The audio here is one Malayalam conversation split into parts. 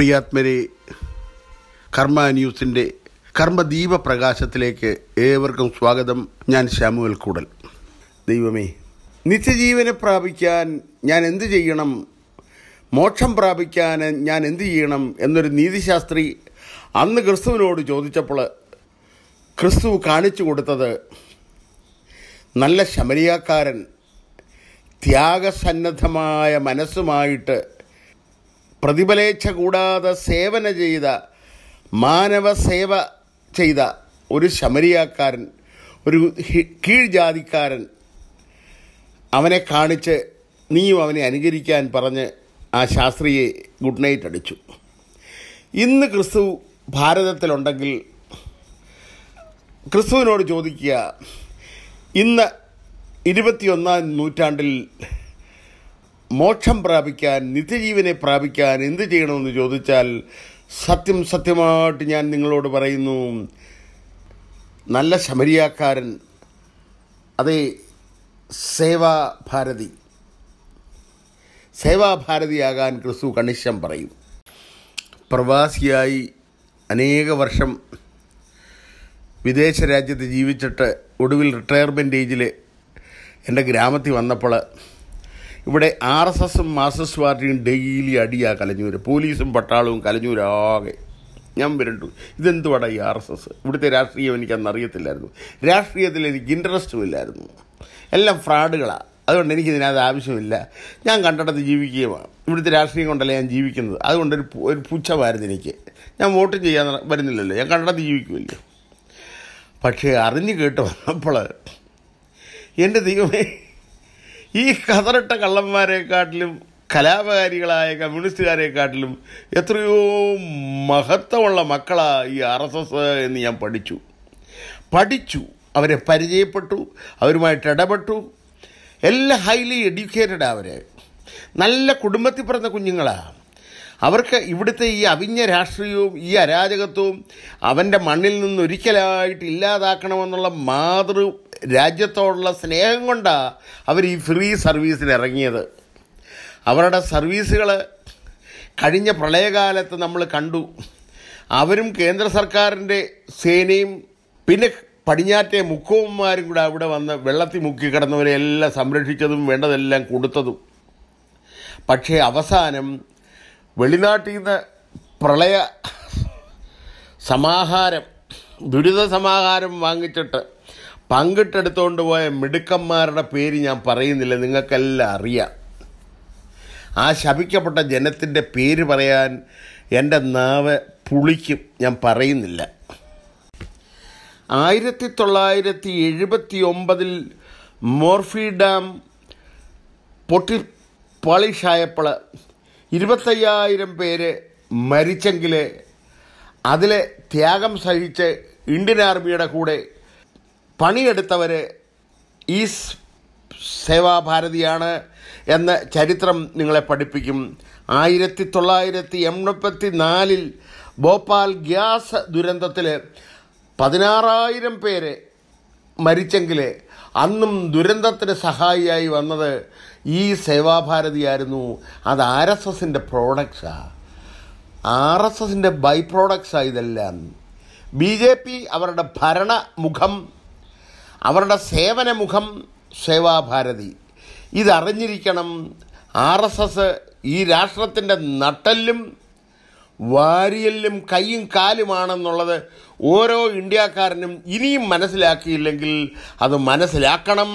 പ്രിയാത്മരെ കർമ്മ ന്യൂസിൻ്റെ കർമ്മദീപ പ്രകാശത്തിലേക്ക് ഏവർക്കും സ്വാഗതം ഞാൻ ശ്യാമുവൽ കൂടൽ ദൈവമേ നിത്യജീവനെ പ്രാപിക്കാൻ ഞാൻ എന്തു ചെയ്യണം മോക്ഷം പ്രാപിക്കാൻ ഞാൻ എന്തു ചെയ്യണം എന്നൊരു നീതിശാസ്ത്രി അന്ന് ക്രിസ്തുവിനോട് ചോദിച്ചപ്പോൾ ക്രിസ്തു കാണിച്ചു കൊടുത്തത് നല്ല ശമരിയാക്കാരൻ ത്യാഗസന്നദ്ധമായ മനസ്സുമായിട്ട് പ്രതിഫലേച്ഛ കൂടാതെ സേവന ചെയ്ത സേവ ചെയ്ത ഒരു ശമരിയാക്കാരൻ ഒരു കീഴ്ജാതിക്കാരൻ അവനെ കാണിച്ച് നീയും അവനെ അനുകരിക്കാൻ പറഞ്ഞ് ആ ശാസ്ത്രിയെ ഗുഡ് നൈറ്റ് അടിച്ചു ഇന്ന് ക്രിസ്തു ഭാരതത്തിലുണ്ടെങ്കിൽ ക്രിസ്തുവിനോട് ചോദിക്കുക ഇന്ന് ഇരുപത്തിയൊന്നാം നൂറ്റാണ്ടിൽ മോക്ഷം പ്രാപിക്കാൻ നിത്യജീവനെ പ്രാപിക്കാൻ എന്ത് ചെയ്യണമെന്ന് ചോദിച്ചാൽ സത്യം സത്യമായിട്ട് ഞാൻ നിങ്ങളോട് പറയുന്നു നല്ല ശമരിയാക്കാരൻ അതേ സേവാഭാരതി സേവാഭാരതിയാകാൻ ക്രിസ്തു കണിശം പറയും പ്രവാസിയായി അനേക വർഷം വിദേശ രാജ്യത്ത് ജീവിച്ചിട്ട് ഒടുവിൽ റിട്ടയർമെൻറ്റ് ഏജിൽ എൻ്റെ ഗ്രാമത്തിൽ വന്നപ്പോൾ ഇവിടെ ആർ എസ് എസും മാർക്സിസ്റ്റ് പാർട്ടിയും ഡെയിലി അടിയാ കലഞ്ഞൂര് പോലീസും പട്ടാളവും കലഞ്ഞൂരാകെ ഞാൻ വരണ്ടു ഇതെന്തുവാടാ ഈ ആർ എസ് എസ് ഇവിടുത്തെ രാഷ്ട്രീയം എനിക്കന്നറിയത്തില്ലായിരുന്നു രാഷ്ട്രീയത്തിൽ എനിക്ക് ഇൻട്രസ്റ്റും ഇല്ലായിരുന്നു എല്ലാം ഫ്രോഡുകളാണ് അതുകൊണ്ട് എനിക്കിതിനകത്ത് ആവശ്യമില്ല ഞാൻ കണ്ടിടത്ത് ജീവിക്കുകയുമാണ് ഇവിടുത്തെ രാഷ്ട്രീയം കൊണ്ടല്ല ഞാൻ ജീവിക്കുന്നത് അതുകൊണ്ട് ഒരു ഒരു പുച്ഛമായിരുന്നു എനിക്ക് ഞാൻ വോട്ട് ചെയ്യാൻ വരുന്നില്ലല്ലോ ഞാൻ കണ്ടിടത്ത് ജീവിക്കുമല്ലോ പക്ഷേ അറിഞ്ഞു കേട്ട് വന്നപ്പോൾ എൻ്റെ ദൈവമേ ഈ കതറിട്ട കള്ളന്മാരെക്കാട്ടിലും കലാപകാരികളായ കമ്മ്യൂണിസ്റ്റുകാരെക്കാട്ടിലും എത്രയോ മഹത്വമുള്ള മക്കളാണ് ഈ ആർ എസ് എസ് എന്ന് ഞാൻ പഠിച്ചു പഠിച്ചു അവരെ പരിചയപ്പെട്ടു അവരുമായിട്ട് ഇടപെട്ടു എല്ലാം ഹൈലി എഡ്യൂക്കേറ്റഡ് അവരെ നല്ല കുടുംബത്തിൽ പിറന്ന കുഞ്ഞുങ്ങളാണ് അവർക്ക് ഇവിടുത്തെ ഈ അവിഞ്ഞ രാഷ്ട്രീയവും ഈ അരാജകത്വവും അവൻ്റെ മണ്ണിൽ നിന്ന് ഒരിക്കലായിട്ട് ഇല്ലാതാക്കണമെന്നുള്ള മാതൃ രാജ്യത്തോടുള്ള സ്നേഹം കൊണ്ടാണ് അവർ ഈ ഫ്രീ സർവീസിന് ഇറങ്ങിയത് അവരുടെ സർവീസുകൾ കഴിഞ്ഞ പ്രളയകാലത്ത് നമ്മൾ കണ്ടു അവരും കേന്ദ്ര സർക്കാരിൻ്റെ സേനയും പിന്നെ പടിഞ്ഞാറ്റെ മുക്കവന്മാരും കൂടെ അവിടെ വന്ന് വെള്ളത്തിൽ മുക്കി കിടന്നവരെ എല്ലാം സംരക്ഷിച്ചതും വേണ്ടതെല്ലാം കൊടുത്തതും പക്ഷേ അവസാനം വെളിനാട്ടിൽ നിന്ന് പ്രളയ സമാഹാരം ദുരിത സമാഹാരം വാങ്ങിച്ചിട്ട് പങ്കിട്ടെടുത്തുകൊണ്ട് പോയ മിടുക്കന്മാരുടെ പേര് ഞാൻ പറയുന്നില്ല നിങ്ങൾക്കെല്ലാം അറിയാം ആ ശപിക്കപ്പെട്ട ജനത്തിൻ്റെ പേര് പറയാൻ എൻ്റെ നാവ് പുളിക്കും ഞാൻ പറയുന്നില്ല ആയിരത്തി തൊള്ളായിരത്തി എഴുപത്തി ഒമ്പതിൽ മോർഫി ഡാം പൊട്ടി പോളിഷായപ്പോൾ ഇരുപത്തയ്യായിരം പേര് മരിച്ചെങ്കിൽ അതിലെ ത്യാഗം സഹിച്ച് ഇന്ത്യൻ ആർമിയുടെ കൂടെ പണിയെടുത്തവരെ ഈ സേവാഭാരതിയാണ് എന്ന ചരിത്രം നിങ്ങളെ പഠിപ്പിക്കും ആയിരത്തി തൊള്ളായിരത്തി എൺപത്തി നാലിൽ ഭോപ്പാൽ ഗ്യാസ് ദുരന്തത്തിൽ പതിനാറായിരം പേര് മരിച്ചെങ്കിൽ അന്നും ദുരന്തത്തിന് സഹായിയായി വന്നത് ഈ സേവാഭാരതിയായിരുന്നു അത് ആർ എസ് എസിൻ്റെ പ്രോഡക്റ്റ്സാണ് ആർ എസ് എസിൻ്റെ ബൈ പ്രോഡക്റ്റ്സാണ് ഇതെല്ലാം ബി ജെ പി അവരുടെ ഭരണമുഖം അവരുടെ സേവനമുഖം സേവാഭാരതി ഇതറിഞ്ഞിരിക്കണം ആർ എസ് എസ് ഈ രാഷ്ട്രത്തിൻ്റെ നട്ടല്ലും വാരിയല്ലും കൈയും കാലുമാണെന്നുള്ളത് ഓരോ ഇന്ത്യക്കാരനും ഇനിയും മനസ്സിലാക്കിയില്ലെങ്കിൽ അത് മനസ്സിലാക്കണം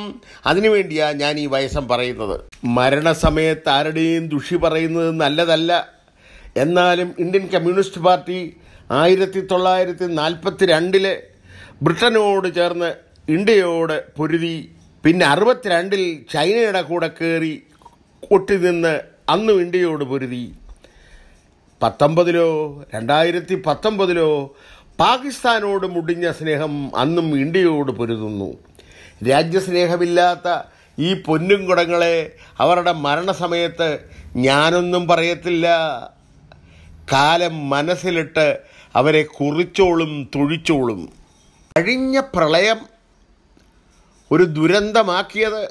അതിനുവേണ്ടിയാണ് ഞാൻ ഈ വയസ്സം പറയുന്നത് മരണസമയത്ത് ആരുടെയും ദുഷി പറയുന്നത് നല്ലതല്ല എന്നാലും ഇന്ത്യൻ കമ്മ്യൂണിസ്റ്റ് പാർട്ടി ആയിരത്തി തൊള്ളായിരത്തി നാൽപ്പത്തി രണ്ടിൽ ബ്രിട്ടനോട് ചേർന്ന് ഇന്ത്യയോട് പൊരുതി പിന്നെ അറുപത്തിരണ്ടിൽ ചൈനയുടെ കൂടെ കയറി നിന്ന് അന്നും ഇന്ത്യയോട് പൊരുതി പത്തൊമ്പതിലോ രണ്ടായിരത്തി പത്തൊമ്പതിലോ പാകിസ്ഥാനോട് മുടിഞ്ഞ സ്നേഹം അന്നും ഇന്ത്യയോട് പൊരുതുന്നു രാജ്യസ്നേഹമില്ലാത്ത ഈ പൊന്നും കുടങ്ങളെ അവരുടെ മരണസമയത്ത് ഞാനൊന്നും പറയത്തില്ല കാലം മനസ്സിലിട്ട് അവരെ കുറിച്ചോളും തുഴിച്ചോളും കഴിഞ്ഞ പ്രളയം ഒരു ദുരന്തമാക്കിയത്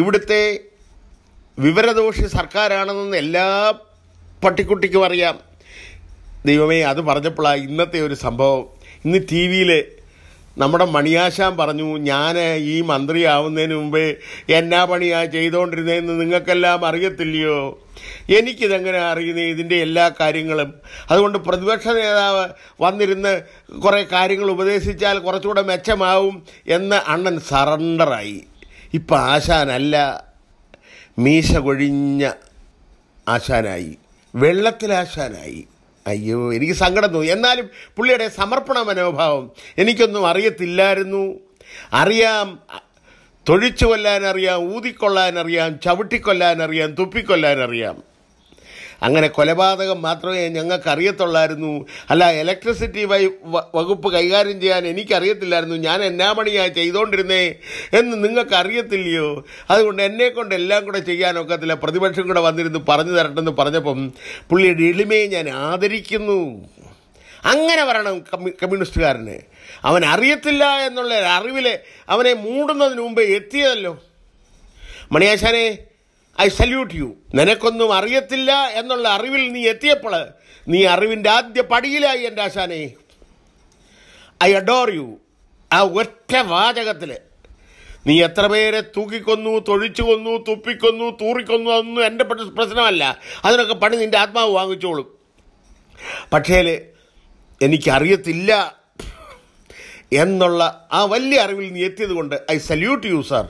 ഇവിടുത്തെ വിവരദോഷി സർക്കാരാണെന്ന് എല്ലാ പട്ടിക്കുട്ടിക്കും അറിയാം ദൈവമേ അത് പറഞ്ഞപ്പോഴാണ് ഇന്നത്തെ ഒരു സംഭവം ഇന്ന് ടി വിയിൽ നമ്മുടെ മണിയാശാൻ പറഞ്ഞു ഞാൻ ഈ മന്ത്രിയാവുന്നതിന് മുമ്പേ എന്നാ പണിയാ ചെയ്തുകൊണ്ടിരുന്നതെന്ന് നിങ്ങൾക്കെല്ലാം അറിയത്തില്ലയോ എനിക്കിതെങ്ങനെ അറിയുന്നത് ഇതിൻ്റെ എല്ലാ കാര്യങ്ങളും അതുകൊണ്ട് പ്രതിപക്ഷ നേതാവ് വന്നിരുന്ന് കുറേ കാര്യങ്ങൾ ഉപദേശിച്ചാൽ കുറച്ചുകൂടെ മെച്ചമാവും എന്ന് അണ്ണൻ സറണ്ടറായി ഇപ്പം ആശാനല്ല മീശ കൊഴിഞ്ഞ ആശാനായി വെള്ളത്തിലാശാനായി അയ്യോ എനിക്ക് സങ്കടം തോന്നി എന്നാലും പുള്ളിയുടെ സമർപ്പണ മനോഭാവം എനിക്കൊന്നും അറിയത്തില്ലായിരുന്നു അറിയാം തൊഴിച്ചു കൊല്ലാനറിയാം ഊതിക്കൊള്ളാനറിയാം ചവിട്ടിക്കൊല്ലാനറിയാം തുപ്പിക്കൊല്ലാനറിയാം അങ്ങനെ കൊലപാതകം മാത്രമേ ഞങ്ങൾക്ക് അറിയത്തുള്ളായിരുന്നു അല്ല ഇലക്ട്രിസിറ്റി വൈ വകുപ്പ് കൈകാര്യം ചെയ്യാൻ എനിക്കറിയത്തില്ലായിരുന്നു ഞാൻ എന്നാ പണിയാ ചെയ്തുകൊണ്ടിരുന്നേ എന്ന് നിങ്ങൾക്ക് അറിയത്തില്ലയോ അതുകൊണ്ട് എന്നെ കൊണ്ട് എല്ലാം കൂടെ ചെയ്യാനൊക്കത്തില്ല പ്രതിപക്ഷം കൂടെ വന്നിരുന്ന് പറഞ്ഞു തരട്ടെന്ന് പറഞ്ഞപ്പം പുള്ളിയുടെ എളിമയെ ഞാൻ ആദരിക്കുന്നു അങ്ങനെ പറയണം കമ്മ്യൂണിസ്റ്റുകാരന് അവൻ അറിയത്തില്ല എന്നുള്ള അറിവിൽ അവനെ മൂടുന്നതിന് മുമ്പേ എത്തിയതല്ലോ മണിയാശാനെ ഐ സല്യൂട്ട് യു നിനക്കൊന്നും അറിയത്തില്ല എന്നുള്ള അറിവിൽ നീ എത്തിയപ്പോൾ നീ അറിവിൻ്റെ ആദ്യ പടിയിലായി എൻ്റെ ആശാനെ ഐ അഡോർ യു ആ ഒറ്റ വാചകത്തിൽ നീ എത്ര പേരെ തൂക്കിക്കൊന്നു തൊഴിച്ചു കൊന്നു തുപ്പിക്കൊന്നു തൂറിക്കൊന്നു അതൊന്നും എൻ്റെ പ്രശ്നമല്ല അതിനൊക്കെ പണി നിൻ്റെ ആത്മാവ് വാങ്ങിച്ചോളും പക്ഷേ എനിക്കറിയത്തില്ല എന്നുള്ള ആ വലിയ അറിവിൽ നീ എത്തിയത് കൊണ്ട് ഐ സല്യൂട്ട് യു സാർ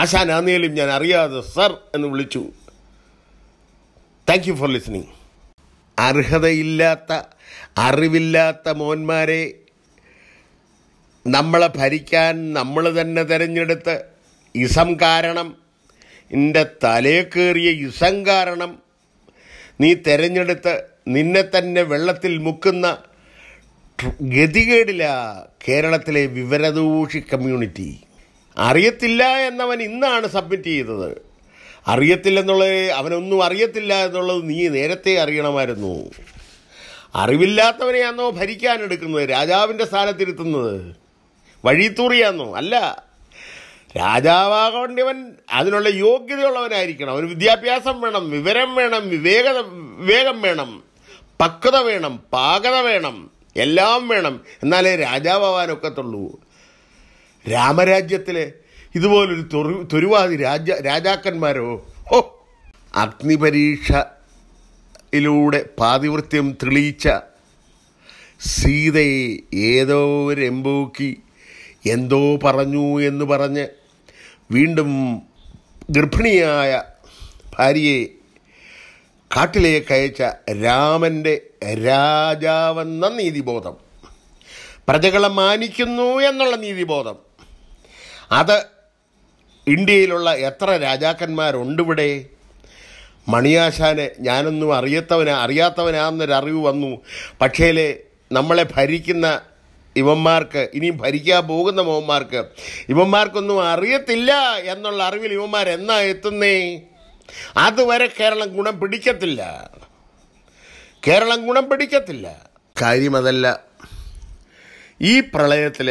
ആശാനാന്നേലും ഞാൻ അറിയാതെ സർ എന്ന് വിളിച്ചു താങ്ക് യു ഫോർ ലിസ്ണിങ് അർഹതയില്ലാത്ത അറിവില്ലാത്ത മോന്മാരെ നമ്മളെ ഭരിക്കാൻ നമ്മൾ തന്നെ തിരഞ്ഞെടുത്ത് ഇസം കാരണം എൻ്റെ തലേ കയറിയ ഇസം കാരണം നീ തിരഞ്ഞെടുത്ത് നിന്നെ തന്നെ വെള്ളത്തിൽ മുക്കുന്ന ഗതികേടില്ല കേരളത്തിലെ വിവരദൂഷി കമ്മ്യൂണിറ്റി അറിയത്തില്ല എന്നവൻ ഇന്നാണ് സബ്മിറ്റ് ചെയ്തത് അറിയത്തില്ലെന്നുള്ളത് അവനൊന്നും അറിയത്തില്ല എന്നുള്ളത് നീ നേരത്തെ അറിയണമായിരുന്നു അറിവില്ലാത്തവനെയാണോ ഭരിക്കാനെടുക്കുന്നത് രാജാവിൻ്റെ സ്ഥാനത്തിരുത്തുന്നത് വഴിത്തൂറിയാന്നോ അല്ല രാജാവാകേണ്ടവൻ അതിനുള്ള യോഗ്യതയുള്ളവനായിരിക്കണം അവന് വിദ്യാഭ്യാസം വേണം വിവരം വേണം വിവേകത വിവേകം വേണം പക്വത വേണം പാകത വേണം എല്ലാം വേണം എന്നാലേ ഒക്കത്തുള്ളൂ രാമരാജ്യത്തിലെ ഇതുപോലൊരു തൊറു തൊരുവാതി രാജ രാജാക്കന്മാരോ ഓ അഗ്നിപരീക്ഷയിലൂടെ പാതിവൃത്യം തെളിയിച്ച സീതയെ ഏതോ ഒരു എമ്പൂക്കി എന്തോ പറഞ്ഞു എന്ന് പറഞ്ഞ് വീണ്ടും ഗർഭിണിയായ ഭാര്യയെ കാട്ടിലേക്ക് അയച്ച രാമൻ്റെ രാജാവെന്ന നീതിബോധം പ്രജകളെ മാനിക്കുന്നു എന്നുള്ള നീതിബോധം അത് ഇന്ത്യയിലുള്ള എത്ര രാജാക്കന്മാരുണ്ടിവിടെ മണിയാശാന് ഞാനൊന്നും അറിയത്തവന അറിയാത്തവനാണെന്നൊരറിവ് വന്നു പക്ഷേലേ നമ്മളെ ഭരിക്കുന്ന ഇവന്മാർക്ക് ഇനിയും ഭരിക്കാൻ പോകുന്ന മോന്മാർക്ക് ഇവന്മാർക്കൊന്നും അറിയത്തില്ല എന്നുള്ള അറിവിൽ ഇവന്മാർ എന്നാ എത്തുന്നേ അതുവരെ കേരളം ഗുണം പിടിക്കത്തില്ല കേരളം ഗുണം പിടിക്കത്തില്ല കാര്യമതല്ല ഈ പ്രളയത്തിൽ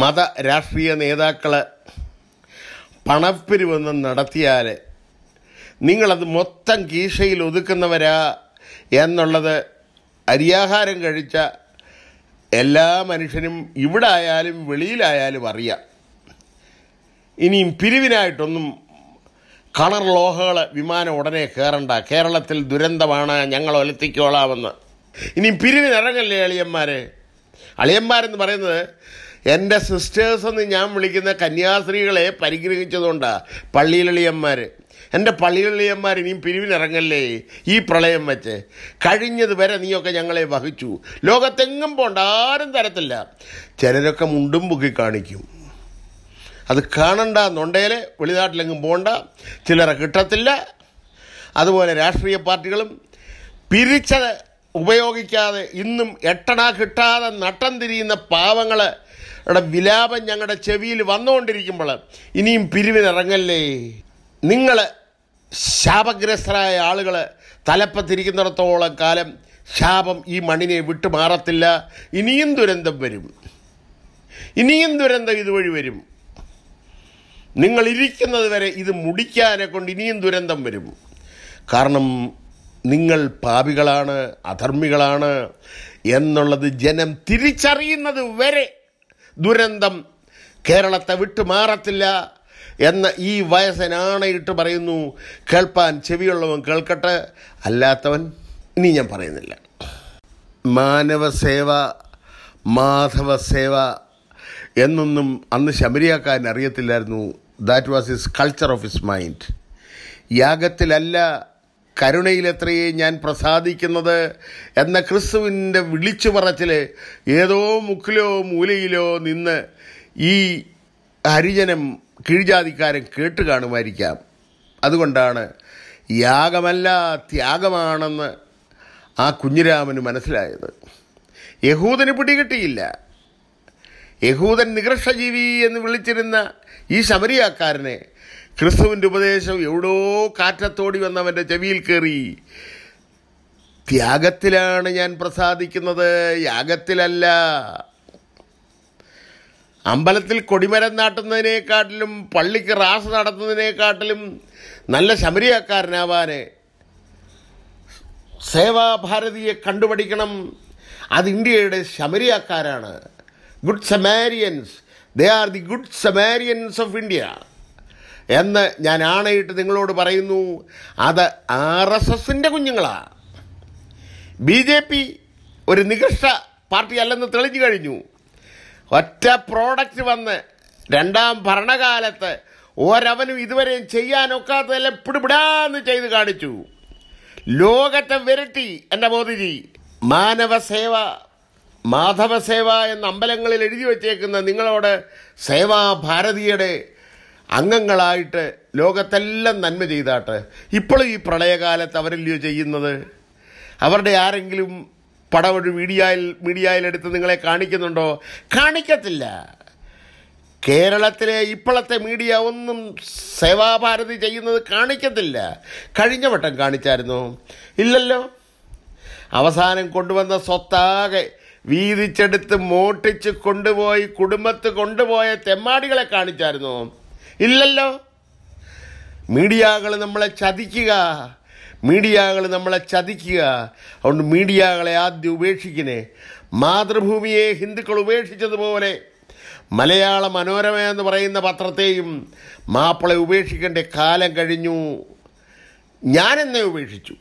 മത രാഷ്ട്രീയ നേതാക്കൾ പണപ്പിരിവെന്ന് നടത്തിയാൽ നിങ്ങളത് മൊത്തം കീശയിൽ ഒതുക്കുന്നവരാ എന്നുള്ളത് അരിയാഹാരം കഴിച്ച എല്ലാ മനുഷ്യനും ഇവിടെ ആയാലും വെളിയിലായാലും അറിയാം ഇനിയും പിരിവിനായിട്ടൊന്നും കളർ ലോഹകൾ വിമാനം ഉടനെ കയറണ്ട കേരളത്തിൽ ദുരന്തമാണ് ഞങ്ങൾ ഒലത്തിക്കോളാമെന്ന് ഇനിയും പിരിവിനിറങ്ങല്ലേ അളിയന്മാർ അളിയന്മാരെന്ന് പറയുന്നത് എൻ്റെ സിസ്റ്റേഴ്സ് എന്ന് ഞാൻ വിളിക്കുന്ന കന്യാസ്ത്രീകളെ പരിഗ്രഹിച്ചതുകൊണ്ടാണ് പള്ളിയിലളിയന്മാർ എൻ്റെ പള്ളിയിലളിയന്മാർ ഇനിയും പിരിവിനിറങ്ങല്ലേ ഈ പ്രളയം വെച്ച് കഴിഞ്ഞത് വരെ നീയൊക്കെ ഞങ്ങളെ വഹിച്ചു ലോകത്തെങ്ങും പോണ്ട ആരും തരത്തില്ല ചിലരൊക്കെ മുണ്ടും പൊക്കി കാണിക്കും അത് കാണണ്ട എന്നുണ്ടേൽ വെളിനാട്ടിലെങ്ങും പോണ്ട ചിലരെ കിട്ടത്തില്ല അതുപോലെ രാഷ്ട്രീയ പാർട്ടികളും പിരിച്ചത് ഉപയോഗിക്കാതെ ഇന്നും എട്ടണ കിട്ടാതെ നട്ടം തിരിയുന്ന പാവങ്ങൾ യുടെ വിലാപം ഞങ്ങളുടെ ചെവിയിൽ വന്നുകൊണ്ടിരിക്കുമ്പോൾ ഇനിയും പിരിവിനിറങ്ങല്ലേ നിങ്ങൾ ശാപഗ്രസ്തരായ ആളുകൾ തലപ്പത്തിരിക്കുന്നിടത്തോളം കാലം ശാപം ഈ മണ്ണിനെ മാറത്തില്ല ഇനിയും ദുരന്തം വരും ഇനിയും ദുരന്തം ഇതുവഴി വരും നിങ്ങൾ ഇരിക്കുന്നത് വരെ ഇത് മുടിക്കാനെ കൊണ്ട് ഇനിയും ദുരന്തം വരും കാരണം നിങ്ങൾ പാപികളാണ് അധർമ്മികളാണ് എന്നുള്ളത് ജനം തിരിച്ചറിയുന്നത് വരെ ദുരന്തം കേരളത്തെ വിട്ടു മാറത്തില്ല എന്ന ഈ വയസ്സനാണയിട്ട് പറയുന്നു കേൾപ്പാൻ ചെവിയുള്ളവൻ കേൾക്കട്ടെ അല്ലാത്തവൻ ഇനി ഞാൻ പറയുന്നില്ല മാനവ സേവ മാധവ സേവ എന്നൊന്നും അന്ന് ശബരിയാക്കാൻ അറിയത്തില്ലായിരുന്നു that was his culture of his mind യാഗത്തിലല്ല കരുണയിലെത്രയേ ഞാൻ പ്രസാദിക്കുന്നത് എന്ന ക്രിസ്തുവിൻ്റെ വിളിച്ചു പറച്ചിൽ ഏതോ മുക്കിലോ മൂലയിലോ നിന്ന് ഈ ഹരിജനം കീഴ്ജാതിക്കാരൻ കേട്ട് കാണുമായിരിക്കാം അതുകൊണ്ടാണ് യാഗമല്ല ത്യാഗമാണെന്ന് ആ കുഞ്ഞിരാമന് മനസ്സിലായത് യഹൂദന് പിടികിട്ടിയില്ല യഹൂദൻ നികൃഷ്ടജീവി എന്ന് വിളിച്ചിരുന്ന ഈ ശബരിയാക്കാരനെ ക്രിസ്തുവിൻ്റെ ഉപദേശം എവിടോ കാറ്റത്തോടി വന്നവൻ്റെ ചെവിയിൽ കയറി ത്യാഗത്തിലാണ് ഞാൻ പ്രസാദിക്കുന്നത് യാഗത്തിലല്ല അമ്പലത്തിൽ കൊടിമരം നാട്ടുന്നതിനേക്കാട്ടിലും പള്ളിക്ക് റാസ് നടത്തുന്നതിനേക്കാട്ടിലും നല്ല ശമരിയാക്കാരനാവാൻ സേവാഭാരതിയെ കണ്ടുപഠിക്കണം അത് ഇന്ത്യയുടെ ശമരിയാക്കാരാണ് good Samaritans they are the good Samaritans of India എന്ന് ഞാൻ ആണയിട്ട് നിങ്ങളോട് പറയുന്നു അത് ആർ എസ് എസിൻ്റെ കുഞ്ഞുങ്ങളാണ് ബി ജെ പി ഒരു നികൃഷ്ട പാർട്ടി അല്ലെന്ന് തെളിഞ്ഞു കഴിഞ്ഞു ഒറ്റ പ്രോഡക്റ്റ് വന്ന് രണ്ടാം ഭരണകാലത്ത് ഒരവനും ഇതുവരെയും ചെയ്യാനൊക്കാത്തതെല്ലാം പിടിപിടാന്ന് ചെയ്ത് കാണിച്ചു ലോകത്തെ വിരട്ടി എൻ്റെ മോദിജി മാനവസേവ മാധവസേവ എന്ന അമ്പലങ്ങളിൽ എഴുതി വച്ചേക്കുന്ന നിങ്ങളോട് സേവാഭാരതിയുടെ അംഗങ്ങളായിട്ട് ലോകത്തെല്ലാം നന്മ ചെയ്താട്ട് ഇപ്പോഴും ഈ പ്രളയകാലത്ത് അവരല്ലയോ ചെയ്യുന്നത് അവരുടെ ആരെങ്കിലും പടവഴി മീഡിയയിൽ മീഡിയയിലെടുത്ത് നിങ്ങളെ കാണിക്കുന്നുണ്ടോ കാണിക്കത്തില്ല കേരളത്തിലെ ഇപ്പോഴത്തെ മീഡിയ ഒന്നും സേവാഭാരതി ചെയ്യുന്നത് കാണിക്കത്തില്ല കഴിഞ്ഞ വട്ടം കാണിച്ചായിരുന്നു ഇല്ലല്ലോ അവസാനം കൊണ്ടുവന്ന സ്വത്താകെ വീതിച്ചെടുത്ത് മോട്ടിച്ച് കൊണ്ടുപോയി കുടുംബത്ത് കൊണ്ടുപോയ തെമ്മാടികളെ കാണിച്ചായിരുന്നു ഇല്ലല്ലോ മീഡിയകൾ നമ്മളെ ചതിക്കുക മീഡിയകൾ നമ്മളെ ചതിക്കുക അതുകൊണ്ട് മീഡിയകളെ ആദ്യം ഉപേക്ഷിക്കണേ മാതൃഭൂമിയെ ഹിന്ദുക്കൾ ഉപേക്ഷിച്ചതുപോലെ മലയാള മനോരമ എന്ന് പറയുന്ന പത്രത്തെയും മാപ്പിളെ ഉപേക്ഷിക്കേണ്ട കാലം കഴിഞ്ഞു ഞാനെന്നെ ഉപേക്ഷിച്ചു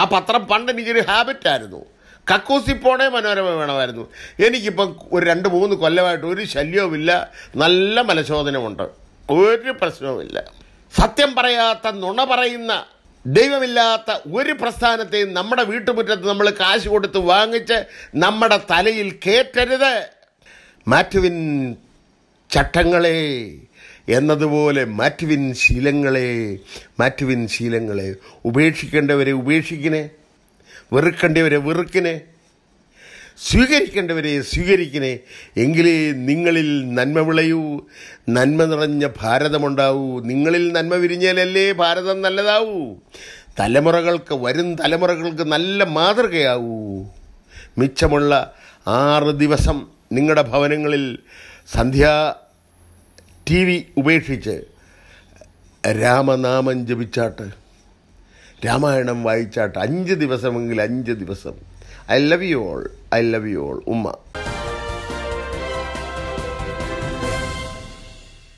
ആ പത്രം പണ്ട് എനിക്കൊരു ഹാബിറ്റായിരുന്നു കക്കൂസിപ്പോണേ മനോരമ വേണമായിരുന്നു എനിക്കിപ്പം ഒരു രണ്ട് മൂന്ന് കൊല്ലമായിട്ട് ഒരു ശല്യവുമില്ല നല്ല മലശോധനമുണ്ട് ഒരു പ്രശ്നവുമില്ല സത്യം പറയാത്ത നുണ പറയുന്ന ദൈവമില്ലാത്ത ഒരു പ്രസ്ഥാനത്തെയും നമ്മുടെ വീട്ടുമുറ്റത്ത് നമ്മൾ കാശ് കൊടുത്ത് വാങ്ങിച്ച് നമ്മുടെ തലയിൽ കേറ്റരുത് മാറ്റുവിൻ ചട്ടങ്ങളെ എന്നതുപോലെ മാറ്റുവിൻ ശീലങ്ങളെ മാറ്റുവിൻ ശീലങ്ങളെ ഉപേക്ഷിക്കേണ്ടവരെ ഉപേക്ഷിക്കണേ വെറുക്കേണ്ടവരെ വെറുക്കിനെ സ്വീകരിക്കേണ്ടവരെ സ്വീകരിക്കണേ എങ്കിലേ നിങ്ങളിൽ നന്മ വിളയൂ നന്മ നിറഞ്ഞ ഭാരതമുണ്ടാവൂ നിങ്ങളിൽ നന്മ വിരിഞ്ഞാലല്ലേ ഭാരതം നല്ലതാവൂ തലമുറകൾക്ക് വരും തലമുറകൾക്ക് നല്ല മാതൃകയാവൂ മിച്ചമുള്ള ആറ് ദിവസം നിങ്ങളുടെ ഭവനങ്ങളിൽ സന്ധ്യ ടി വി ഉപേക്ഷിച്ച് രാമനാമം ജപിച്ചാട്ട് രാമായണം വായിച്ചാട്ട് അഞ്ച് ദിവസമെങ്കിൽ അഞ്ച് ദിവസം I love you all I love you all ഉമ്മ